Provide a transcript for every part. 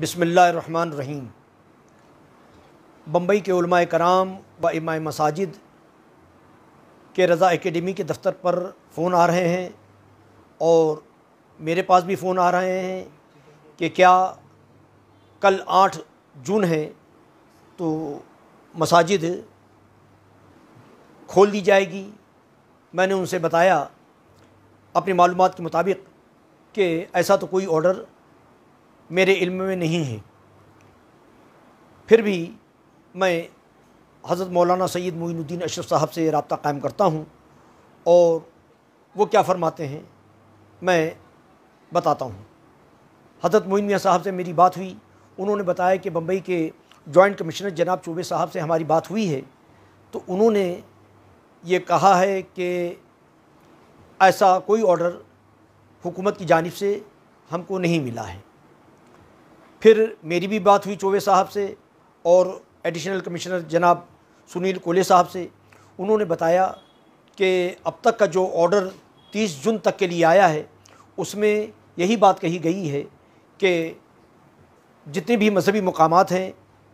बसमीम बम्बई के उलमा कराम व इमाम मसाजिद के रज़ा एकेडमी के दफ्तर पर फ़ोन आ रहे हैं और मेरे पास भी फ़ोन आ रहे हैं कि क्या कल आठ जून है तो मसाजिद खोल दी जाएगी मैंने उनसे बताया अपनी मालूम के मुताबिक कि ऐसा तो कोई ऑर्डर मेरे इल्म में नहीं है फिर भी मैं हज़रत मौलाना सैद मोइनुद्दीन अशरफ साहब से रबता कायम करता हूँ और वो क्या फ़रमाते हैं मैं बताता हूँ हज़रत मोइन मियाँ साहब से मेरी बात हुई उन्होंने बताया कि बम्बई के जॉइंट कमिश्नर जनाब चौबे साहब से हमारी बात हुई है तो उन्होंने ये कहा है कि ऐसा कोई ऑर्डर हुकूमत की जानब से हमको नहीं मिला है फिर मेरी भी बात हुई चौबे साहब से और एडिशनल कमिश्नर जनाब सुनील कोले साहब से उन्होंने बताया कि अब तक का जो ऑर्डर 30 जून तक के लिए आया है उसमें यही बात कही गई है कि जितने भी मजहबी मकाम हैं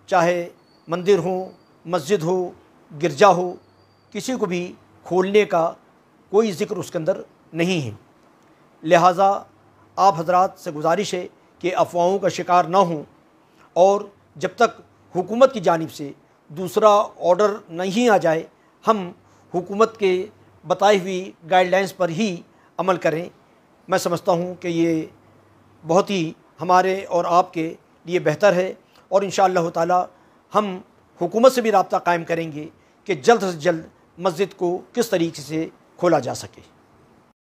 चाहे मंदिर हों मस्जिद हो गिरजा हो किसी को भी खोलने का कोई ज़िक्र उसके अंदर नहीं है लिहाजा आप हजरात से गुजारिश है कि अफवाहों का शिकार ना हों और जब तक हुकूमत की जानब से दूसरा ऑर्डर नहीं आ जाए हम हुकूमत के बताई हुई गाइडलाइंस पर ही अमल करें मैं समझता हूँ कि ये बहुत ही हमारे और आपके लिए बेहतर है और इन ताला हम हुकूमत से भी रबता कायम करेंगे कि जल्द से जल्द मस्जिद को किस तरीके से खोला जा सके